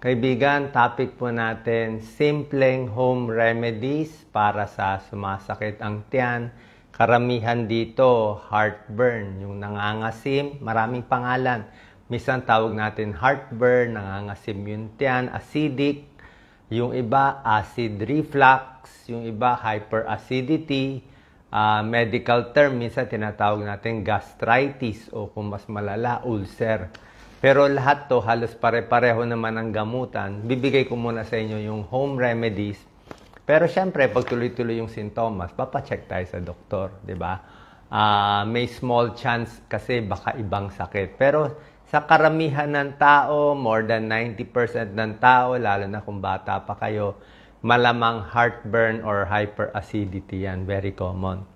Kaibigan, topic po natin, simpleng home remedies para sa sumasakit ang tiyan. Karamihan dito, heartburn, yung nangangasim, maraming pangalan. Minsan tawag natin heartburn, nangangasim yung tiyan, acidic, yung iba acid reflux, yung iba hyperacidity, uh, medical term, minsan tinatawag natin gastritis o kung mas malala, ulcer. Pero lahat to, halos pare-pareho naman ang gamutan. Bibigay ko muna sa inyo yung home remedies. Pero syempre, pag tuloy-tuloy yung sintomas, papacheck tayo sa doktor, di ba? Uh, may small chance kasi baka ibang sakit. Pero sa karamihan ng tao, more than 90% ng tao, lalo na kung bata pa kayo, malamang heartburn or hyperacidity yan. Very common.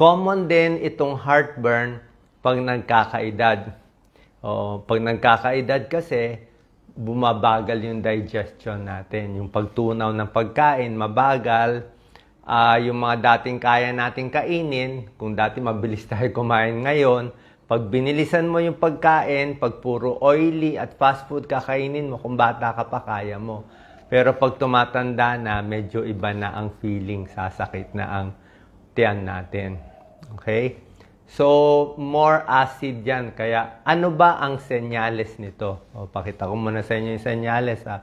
Common din itong heartburn pag nagkakaedad. O, pag nagkakaedad kasi, bumabagal yung digestion natin. Yung pagtunaw ng pagkain, mabagal. Uh, yung mga dating kaya natin kainin, kung dati mabilis tayo kumain ngayon, pag binilisan mo yung pagkain, pag puro oily at fast food kakainin mo, kung bata ka pa, kaya mo. Pero pag tumatanda na, medyo iba na ang feeling, sasakit na ang tiyan natin. Okay? So, more acid yan. Kaya, ano ba ang senyales nito? O, pakita ko muna sa inyo yung senyales. Ah.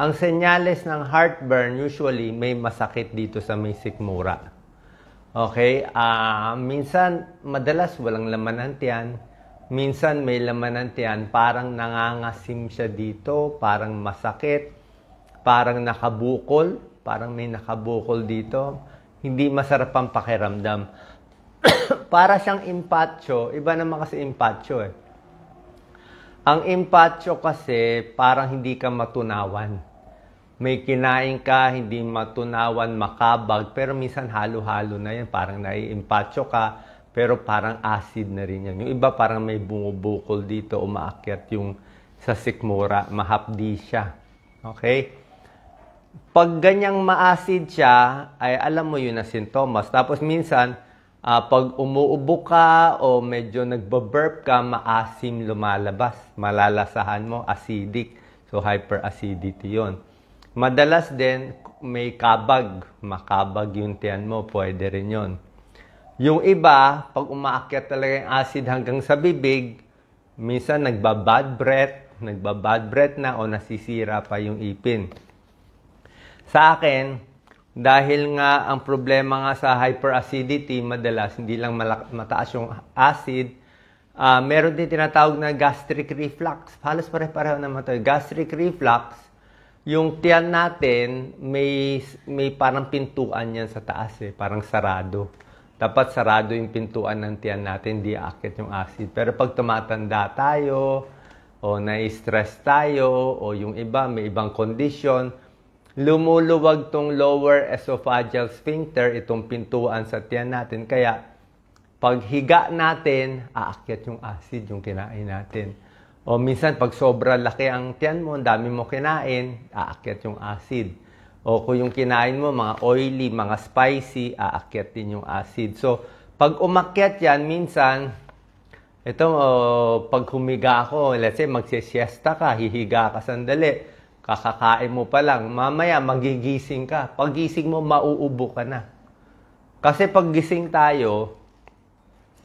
Ang senyales ng heartburn, usually, may masakit dito sa may sikmura. Okay? Uh, minsan, madalas walang laman ng tiyan. Minsan, may laman ng tiyan. Parang nangangasim siya dito. Parang masakit. Parang nakabukol. Parang may nakabukol dito. Hindi masarap ang pakiramdam para siyang impacho, iba naman kasi impacho eh. Ang impacho kasi parang hindi ka matunawan. May kinain ka, hindi matunawan, makabag, pero minsan halo-halo na yan. Parang nai-impacho ka, pero parang acid na rin yan. Yung iba parang may bumubukol dito, umaakyat yung sa sikmura, mahapdi siya. Okay? pag ganyang ma-acid siya, ay alam mo yun na sintomas. Tapos minsan, uh, pag umuubo ka o medyo nagbaburp ka, maasim lumalabas. Malalasahan mo, acidic. So, hyperacidity yon. Madalas din, may kabag. Makabag yung tiyan mo, pwede rin yon. Yung iba, pag umaakyat talaga yung acid hanggang sa bibig, minsan nagbabad breath, nagbabad breath na o nasisira pa yung ipin. Sa akin, dahil nga ang problema nga sa hyperacidity, madalas hindi lang mataas yung acid, uh, meron din tinatawag na gastric reflux. Halos pare-pareho naman ito. Gastric reflux, yung tiyan natin, may, may parang pintuan yan sa taas eh, parang sarado. Dapat sarado yung pintuan ng tiyan natin, di akit yung acid. Pero pag tumatanda tayo, o na-stress tayo, o yung iba, may ibang condition, lumuluwag tong lower esophageal sphincter, itong pintuan sa tiyan natin. Kaya, pag higa natin, aakyat yung acid yung kinain natin. O minsan, pag sobra laki ang tiyan mo, ang dami mo kinain, aakyat yung acid. O kung yung kinain mo, mga oily, mga spicy, aakyat din yung acid. So, pag umakyat yan, minsan, ito, oh, pag humiga ako, let's say, magsisiesta ka, hihiga ka sandali, Kakakain mo pa lang, mamaya magigising ka. Pagising mo, mauubo ka na. Kasi pag gising tayo,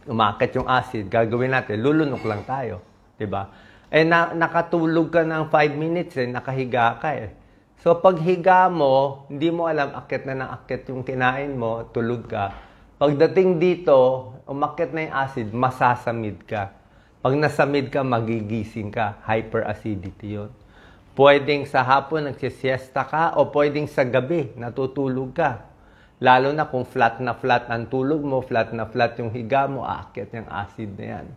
umakit yung acid, gagawin natin, lulunok lang tayo. ba? Diba? Eh, na, nakatulog ka ng 5 minutes, eh, nakahiga ka eh. So, pag higa mo, hindi mo alam, akit na ng akit yung kinain mo, tulog ka. Pagdating dito, umakit na yung acid, masasamid ka. Pag nasamid ka, magigising ka. Hyperacidity yun. Pwedeng sa hapon nagsisiesta ka o pwedeng sa gabi natutulog ka. Lalo na kung flat na flat ang tulog mo, flat na flat yung higa mo, aakyat yung acid na yan.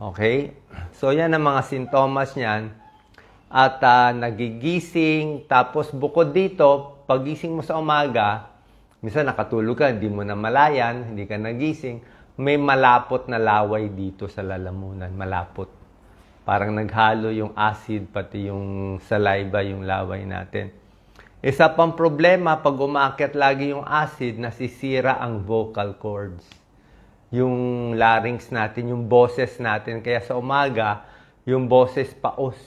Okay? So, yan ang mga sintomas niyan. At uh, nagigising, tapos bukod dito, pagising mo sa umaga, minsan nakatulog ka, hindi mo na malayan, hindi ka nagising, may malapot na laway dito sa lalamunan. Malapot. Parang naghalo yung acid, pati yung saliva, yung laway natin. Isa pang problema, pag umakyat lagi yung acid, nasisira ang vocal cords. Yung larynx natin, yung boses natin. Kaya sa umaga, yung boses paos.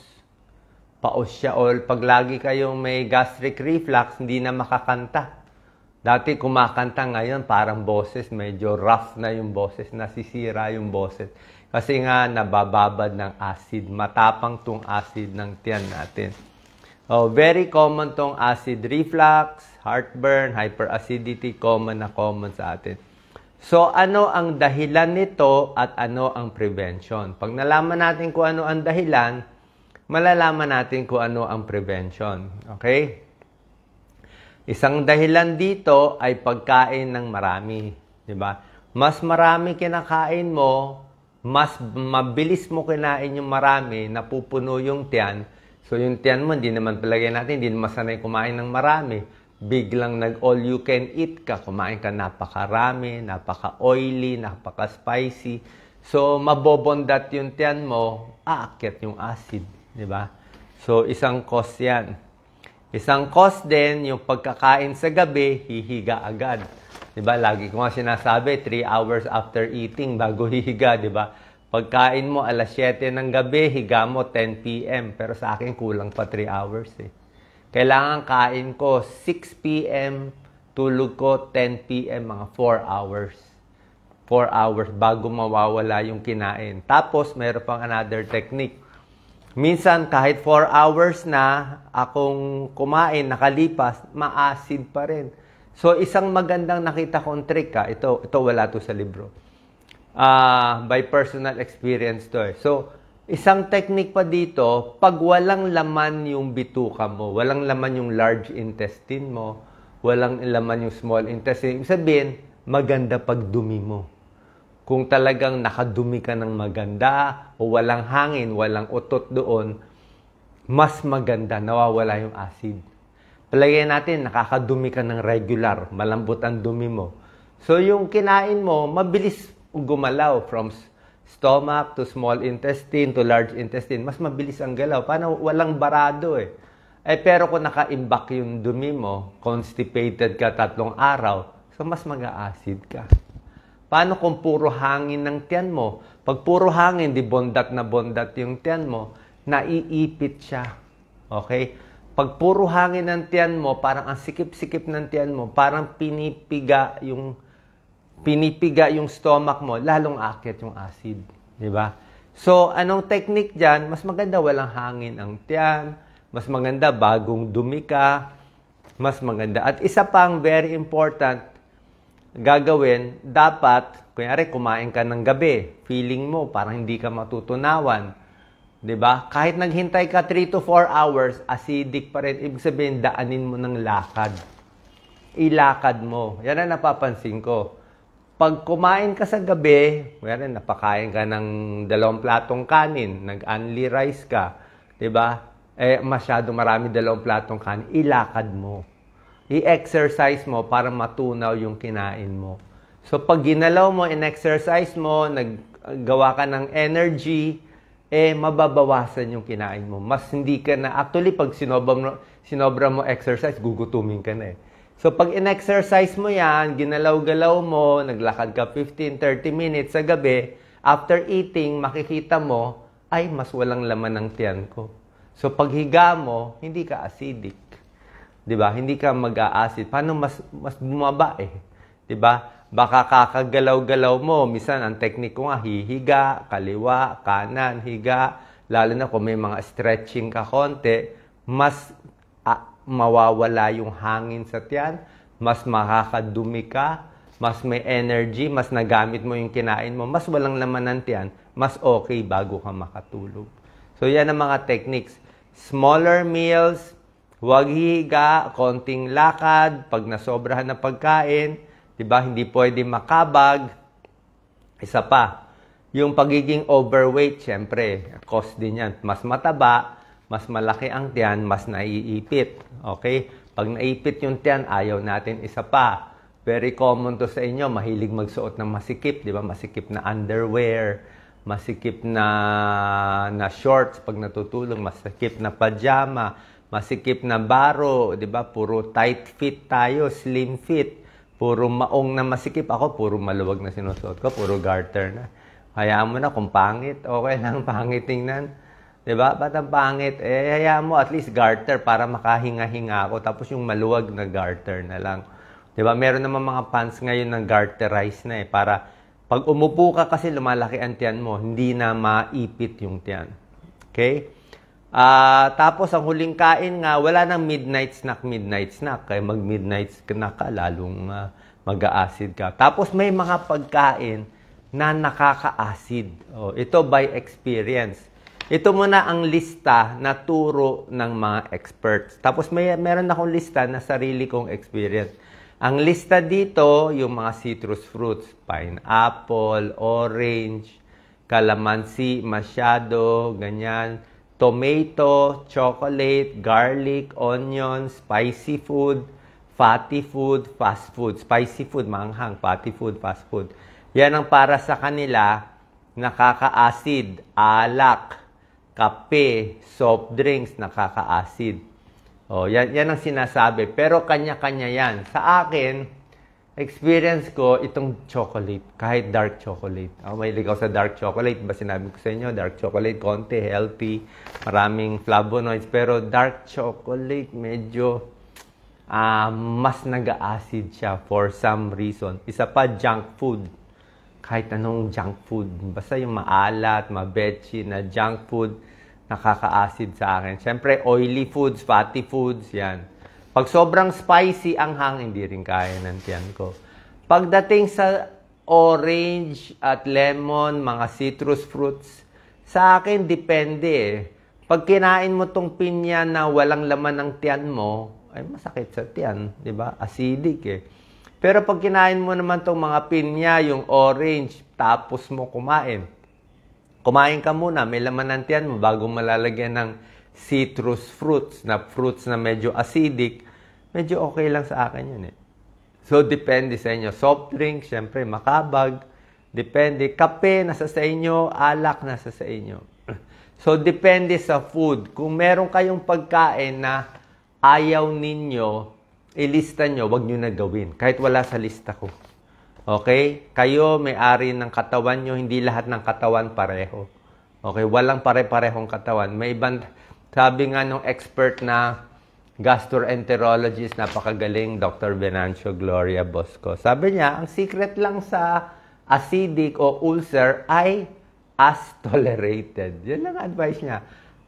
Paos siya. O pag lagi kayong may gastric reflux, hindi na makakanta. Dati kumakanta ngayon, parang boses, medyo rough na yung boses, nasisira yung boses. Kasi nga nabababad ng acid, matapang tong acid ng tiyan natin. Oh, very common tong acid reflux, heartburn, hyperacidity, common na common sa atin. So, ano ang dahilan nito at ano ang prevention? Pag nalaman natin kung ano ang dahilan, malalaman natin kung ano ang prevention. Okay? Isang dahilan dito ay pagkain ng marami. Di ba? Mas marami kinakain mo, mas mabilis mo kinain yung marami, napupuno yung tiyan. So yung tiyan mo, hindi naman palagay natin, hindi naman sanay kumain ng marami. Biglang nag all you can eat ka, kumain ka napakarami, napaka-oily, napaka-spicy. So mabobondat yung tiyan mo, aakyat yung acid, di ba? So isang cause yan. Isang cause din, yung pagkakain sa gabi, hihiga agad. 'Di ba? Lagi ko nga sinasabi, 3 hours after eating bago hihiga, 'di ba? Pagkain mo alas 7 ng gabi, higa mo 10 PM, pero sa akin kulang pa 3 hours eh. Kailangan kain ko 6 PM, tulog ko 10 PM, mga 4 hours. 4 hours bago mawawala yung kinain. Tapos, meron pang another technique Minsan, kahit 4 hours na akong kumain, nakalipas, maasid pa rin. So, isang magandang nakita kong trick, ha, ah. ito, ito wala to sa libro. Uh, by personal experience to. Eh. So, isang technique pa dito, pag walang laman yung bituka mo, walang laman yung large intestine mo, walang laman yung small intestine, sabihin, maganda pag dumi mo. Kung talagang nakadumi ka ng maganda o walang hangin, walang utot doon, mas maganda, nawawala yung acid. Palagay natin, nakakadumi ka ng regular, malambot ang dumi mo. So yung kinain mo, mabilis gumalaw from stomach to small intestine to large intestine. Mas mabilis ang galaw. Paano walang barado eh. Eh pero kung naka nakaimbak yung dumi mo, constipated ka tatlong araw, so mas mag-acid ka. Paano kung puro hangin ng tiyan mo? Pag puro hangin, di bondat na bondat yung tiyan mo, naiipit siya. Okay? Pag puro hangin ng tiyan mo, parang ang sikip-sikip ng tiyan mo, parang pinipiga yung pinipiga yung stomach mo, lalong akit yung acid. Di ba? So, anong technique dyan? Mas maganda walang hangin ang tiyan. Mas maganda bagong dumi ka. Mas maganda. At isa pang very important, gagawin, dapat, kunyari, kumain ka ng gabi, feeling mo, parang hindi ka matutunawan. ba? Diba? Kahit naghintay ka 3 to 4 hours, acidic pa rin. Ibig sabihin, daanin mo ng lakad. Ilakad mo. Yan ang napapansin ko. Pag kumain ka sa gabi, kunyari, napakain ka ng dalawang platong kanin, nag-only rice ka, ba? Diba? Eh, masyado marami dalawang platong kanin, ilakad mo i-exercise mo para matunaw yung kinain mo. So pag ginalaw mo, in-exercise mo, naggawa ka ng energy, eh mababawasan yung kinain mo. Mas hindi ka na, actually pag sinobra mo, sinobra mo exercise, gugutumin ka na eh. So pag in-exercise mo yan, ginalaw-galaw mo, naglakad ka 15-30 minutes sa gabi, after eating, makikita mo, ay mas walang laman ng tiyan ko. So pag higa mo, hindi ka acidic. 'di ba? Hindi ka mag aacid Paano mas mas bumaba eh? 'Di ba? Baka kakagalaw-galaw mo, minsan ang technique ko nga hihiga, kaliwa, kanan, higa, lalo na kung may mga stretching ka konti, mas ah, mawawala yung hangin sa tiyan, mas makakadumi ka, mas may energy, mas nagamit mo yung kinain mo, mas walang laman ng tiyan, mas okay bago ka makatulog. So yan ang mga techniques. Smaller meals, Huwag hihiga, konting lakad, pag nasobrahan ng pagkain, 'di ba? Hindi pwede makabag. Isa pa, yung pagiging overweight, syempre, cause din 'yan. Mas mataba, mas malaki ang tiyan, mas naiipit. Okay? Pag naipit yung tiyan, ayaw natin isa pa. Very common to sa inyo, mahilig magsuot ng masikip, 'di ba? Masikip na underwear, masikip na na shorts pag natutulog, masikip na pajama masikip na baro, 'di ba? Puro tight fit tayo, slim fit. Puro maong na masikip ako, puro maluwag na sinusuot ko, puro garter na. Hayaan mo na kung pangit, okay lang pangit tingnan. 'Di ba? Ba't ang pangit? Eh, hayaan mo at least garter para makahinga-hinga ako. Tapos yung maluwag na garter na lang. 'Di ba? Meron naman mga pants ngayon ng garterized na eh para pag umupo ka kasi lumalaki ang tiyan mo, hindi na maipit yung tiyan. Okay? Uh, tapos ang huling kain nga, wala nang midnight snack, midnight snack. Kaya mag midnight snack ka, lalong uh, ah, mag-acid ka. Tapos may mga pagkain na nakaka-acid. Oh, ito by experience. Ito muna ang lista na turo ng mga experts. Tapos may meron akong lista na sarili kong experience. Ang lista dito, yung mga citrus fruits, pineapple, orange, kalamansi, masyado, ganyan tomato, chocolate, garlic, onion, spicy food, fatty food, fast food. Spicy food, manghang, fatty food, fast food. Yan ang para sa kanila, nakakaasid, alak, kape, soft drinks, nakakaasid. O, oh, yan, yan ang sinasabi. Pero kanya-kanya yan. Sa akin, experience ko itong chocolate, kahit dark chocolate. Ah, ako may ligaw sa dark chocolate, ba sinabi ko sa inyo, dark chocolate, konti, healthy, maraming flavonoids. Pero dark chocolate, medyo uh, mas nag-acid siya for some reason. Isa pa, junk food. Kahit anong junk food. Basta yung maalat, mabechi na junk food, nakaka-acid sa akin. Siyempre, oily foods, fatty foods, yan pag sobrang spicy ang hang, hindi rin kaya ng tiyan ko. Pagdating sa orange at lemon, mga citrus fruits, sa akin depende eh. Pag kinain mo tong pinya na walang laman ng tiyan mo, ay masakit sa tiyan, 'di ba? Acidic eh. Pero pag kinain mo naman tong mga pinya, yung orange, tapos mo kumain. Kumain ka muna, may laman ng tiyan mo bago malalagyan ng citrus fruits na fruits na medyo acidic medyo okay lang sa akin yun eh. So, depende sa inyo. Soft drink, syempre, makabag. Depende. Kape, nasa sa inyo. Alak, nasa sa inyo. So, depende sa food. Kung meron kayong pagkain na ayaw ninyo, ilista nyo, wag nyo na gawin. Kahit wala sa lista ko. Okay? Kayo, may-ari ng katawan nyo. Hindi lahat ng katawan pareho. Okay? Walang pare-parehong katawan. May ibang, sabi nga nung expert na gastroenterologist, napakagaling, Dr. Venancio Gloria Bosco. Sabi niya, ang secret lang sa acidic o ulcer ay as tolerated. Yan ang advice niya,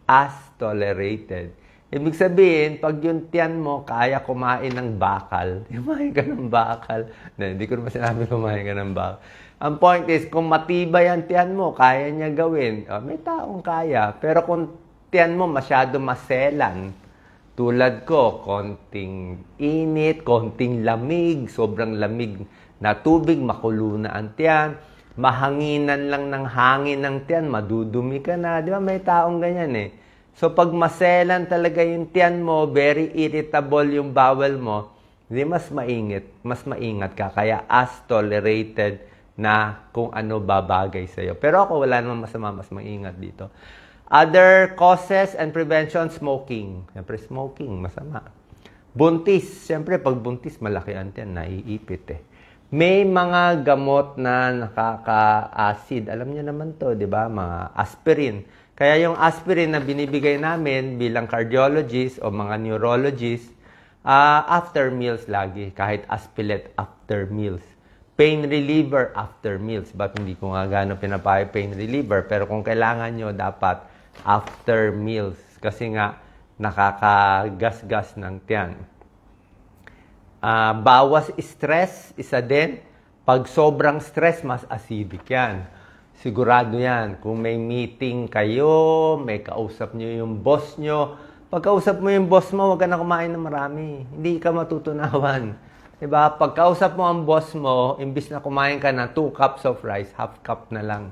as tolerated. Ibig sabihin, pag yung tiyan mo, kaya kumain ng bakal. Kumain ka ng bakal. Na, hindi ko naman sinabi kumain ka ng bakal. Ang point is, kung matibay ang tiyan mo, kaya niya gawin. Oh, may taong kaya. Pero kung tiyan mo masyado maselan, tulad ko, konting init, konting lamig, sobrang lamig na tubig, makulo ang tiyan, mahanginan lang ng hangin ng tiyan, madudumi ka na. Di ba may taong ganyan eh. So pag maselan talaga yung tiyan mo, very irritable yung bowel mo, hindi mas maingat, mas maingat ka. Kaya as tolerated na kung ano babagay sa'yo. Pero ako, wala namang masama, mas maingat dito. Other causes and prevention, smoking. Siyempre, smoking, masama. Buntis. Siyempre, pag buntis, malaki ang tiyan, naiipit eh. May mga gamot na nakaka-acid. Alam niyo naman to, di ba? Mga aspirin. Kaya yung aspirin na binibigay namin bilang cardiologist o mga neurologist, uh, after meals lagi, kahit aspilet after meals. Pain reliever after meals. Ba't hindi ko nga gano'n pinapayo pain reliever? Pero kung kailangan nyo, dapat after meals kasi nga nakakagasgas ng tiyan. Uh, bawas stress, isa din. Pag sobrang stress, mas acidic yan. Sigurado yan. Kung may meeting kayo, may kausap nyo yung boss nyo, pagkausap mo yung boss mo, huwag ka na kumain ng marami. Hindi ka matutunawan. Diba? Pagkausap mo ang boss mo, imbis na kumain ka na 2 cups of rice, half cup na lang.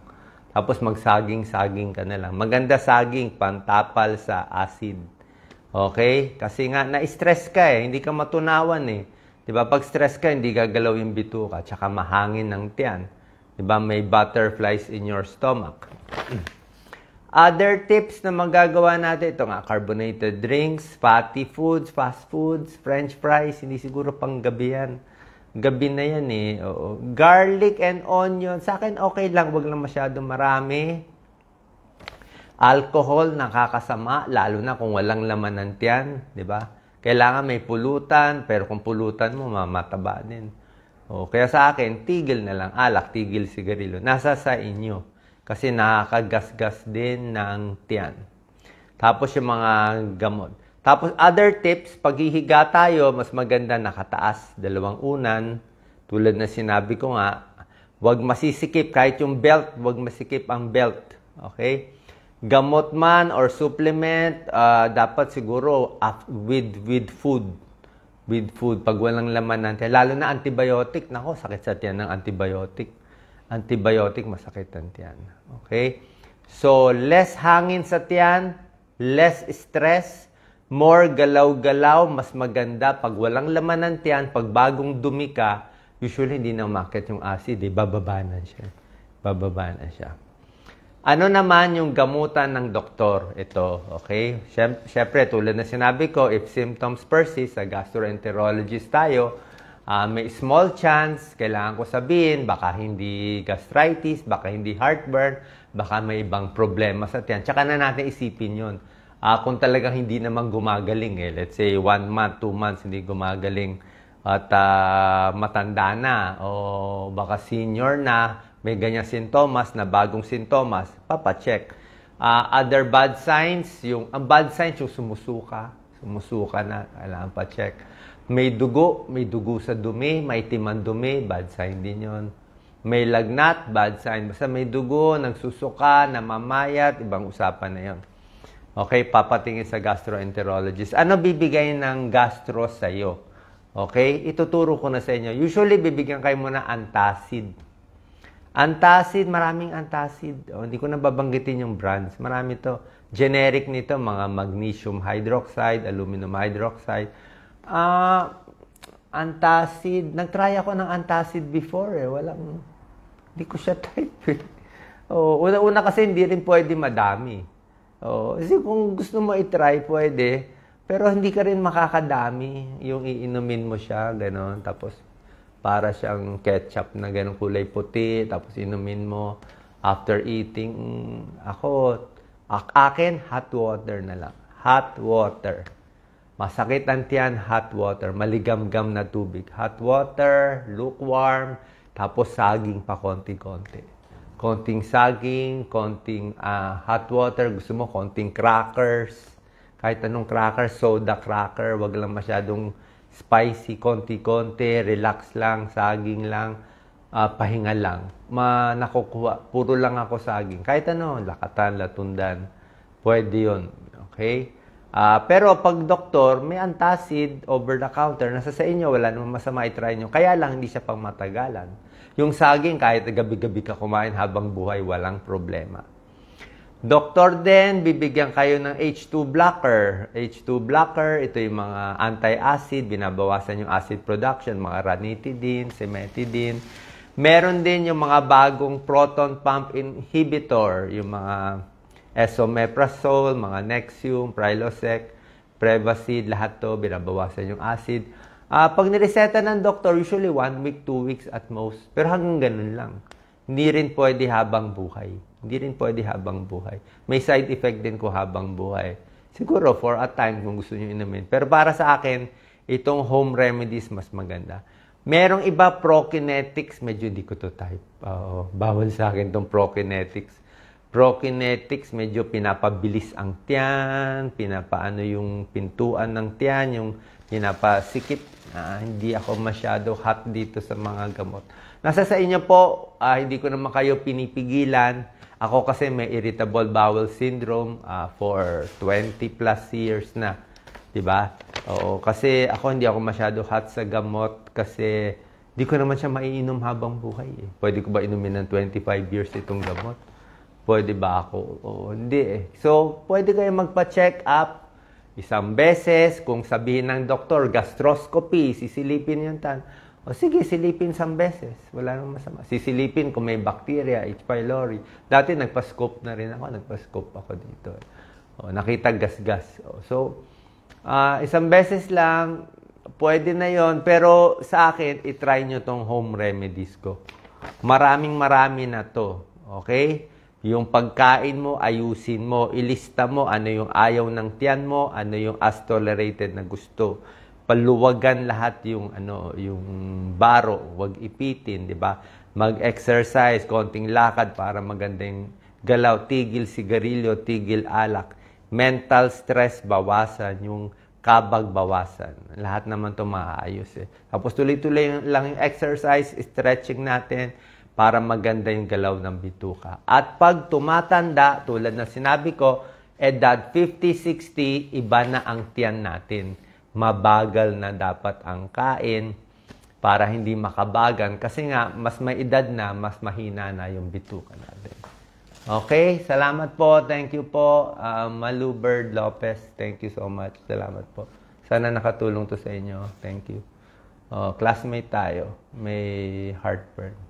Tapos magsaging-saging ka na lang. Maganda saging, pantapal sa acid. Okay? Kasi nga, na-stress ka eh. Hindi ka matunawan eh. Di ba? Pag stress ka, hindi gagalaw yung bituka. Tsaka mahangin ng tiyan. Di ba? May butterflies in your stomach. Other tips na magagawa natin, ito nga, carbonated drinks, fatty foods, fast foods, french fries, hindi siguro pang gabi yan. Gabi na yan eh. Oo. Garlic and onion. Sa akin, okay lang. Huwag lang masyado marami. Alcohol, nakakasama. Lalo na kung walang laman ng tiyan. ba? Diba? Kailangan may pulutan. Pero kung pulutan mo, mamataba din. O, kaya sa akin, tigil na lang. Alak, tigil, sigarilyo. Nasa sa inyo. Kasi nakakagasgas din ng tiyan. Tapos yung mga gamot. Tapos other tips, paghihiga tayo, mas maganda nakataas, dalawang unan. Tulad na sinabi ko nga, wag masisikip kahit yung belt, wag masikip ang belt. Okay? Gamot man or supplement, uh, dapat siguro with with food. With food, pag walang laman ng lalo na antibiotic, nako sakit sa tiyan ng antibiotic. Antibiotic masakit ang tiyan. Okay? So, less hangin sa tiyan, less stress, more galaw-galaw, mas maganda. Pag walang laman ng tiyan, pag bagong dumi ka, usually hindi na umakit yung acid, eh. bababa siya. Bababa siya. Ano naman yung gamutan ng doktor? Ito, okay? Siyempre, tulad na sinabi ko, if symptoms persist, sa gastroenterologist tayo, uh, may small chance, kailangan ko sabihin, baka hindi gastritis, baka hindi heartburn, baka may ibang problema sa tiyan. Tsaka na natin isipin yon uh, kung talagang hindi naman gumagaling eh, let's say one month, two months hindi gumagaling at uh, matanda na o baka senior na, may ganyang sintomas na bagong sintomas, papacheck. Uh, other bad signs, yung, ang bad signs yung sumusuka, sumusuka na, kailangan pa-check. May dugo, may dugo sa dumi, may timan dumi, bad sign din yon. May lagnat, bad sign. Basta may dugo, nagsusuka, namamayat, ibang usapan na yon. Okay, papatingin sa gastroenterologist. Ano bibigay ng gastro sa iyo? Okay, ituturo ko na sa inyo. Usually, bibigyan kayo muna antacid. Antacid, maraming antacid. Oh, hindi ko na babanggitin yung brands. Marami to. Generic nito, mga magnesium hydroxide, aluminum hydroxide. Ah, uh, antacid. Nagtry ako ng antacid before eh. Walang, hindi ko siya type eh. Oh, una-una kasi hindi rin pwede madami. Oo. Kasi kung gusto mo i-try, pwede. Pero hindi ka rin makakadami yung iinumin mo siya, gano'n. Tapos para siyang ketchup na gano'ng kulay puti, tapos inumin mo after eating. Ako, akin, hot water na lang. Hot water. Masakit ang tiyan, hot water. Maligamgam na tubig. Hot water, lukewarm, tapos saging pa konti-konti konting saging, konting uh, hot water, gusto mo konting crackers, kahit anong crackers, soda cracker, wag lang masyadong spicy, konti-konti, relax lang, saging lang, uh, pahinga lang. Ma nakukuha, puro lang ako saging. Kahit ano, lakatan, latundan, pwede yun. Okay? Uh, pero pag doktor, may antacid over the counter, nasa sa inyo, wala namang masama, itry nyo. Kaya lang, hindi siya pang matagalan. Yung saging, kahit gabi-gabi ka kumain habang buhay, walang problema. Doktor din, bibigyan kayo ng H2 blocker. H2 blocker, ito yung mga anti-acid, binabawasan yung acid production, mga ranitidine, cimetidine. Meron din yung mga bagong proton pump inhibitor, yung mga esomeprazole, mga Nexium, Prilosec, Prevacid, lahat to, binabawasan yung acid. Uh, pag nireseta ng doktor, usually one week, two weeks at most. Pero hanggang ganun lang. Hindi rin pwede habang buhay. Hindi rin pwede habang buhay. May side effect din ko habang buhay. Siguro for a time kung gusto nyo inumin. Pero para sa akin, itong home remedies mas maganda. Merong iba prokinetics, medyo hindi ko to type. Uh, bawal sa akin itong prokinetics. Prokinetics, medyo pinapabilis ang tiyan, pinapaano yung pintuan ng tiyan, yung pinapasikip. Uh, hindi ako masyado hot dito sa mga gamot. Nasa sa inyo po, uh, hindi ko naman kayo pinipigilan. Ako kasi may irritable bowel syndrome uh, for 20 plus years na. 'Di ba? Oo, kasi ako hindi ako masyado hot sa gamot kasi hindi ko naman siya maiinom habang buhay. Eh. Pwede ko ba inumin ng 25 years itong gamot? Pwede ba ako? Oo, hindi eh. So, pwede kayo magpa-check up Isang beses, kung sabihin ng doktor, gastroscopy, sisilipin yung tan. O sige, silipin isang beses. Wala nang masama. Sisilipin kung may bacteria, H. pylori. Dati nagpa-scope na rin ako. Nagpa-scope ako dito. O, nakita gasgas. O, so, uh, isang beses lang, pwede na yon Pero sa akin, itry nyo tong home remedies ko. Maraming marami na to. Okay? Yung pagkain mo, ayusin mo, ilista mo ano yung ayaw ng tiyan mo, ano yung as tolerated na gusto. Paluwagan lahat yung ano, yung baro, wag ipitin, 'di ba? Mag-exercise, konting lakad para magandang galaw, tigil sigarilyo, tigil alak. Mental stress bawasan, yung kabag bawasan. Lahat naman 'to maayos eh. Tapos tuloy-tuloy lang yung exercise, stretching natin para maganda yung galaw ng bituka. At pag tumatanda, tulad na sinabi ko, edad 50-60, iba na ang tiyan natin. Mabagal na dapat ang kain para hindi makabagan. Kasi nga, mas may edad na, mas mahina na yung bituka natin. Okay, salamat po. Thank you po. Uh, Malu Bird Lopez, thank you so much. Salamat po. Sana nakatulong to sa inyo. Thank you. Oh, classmate tayo. May heartburn.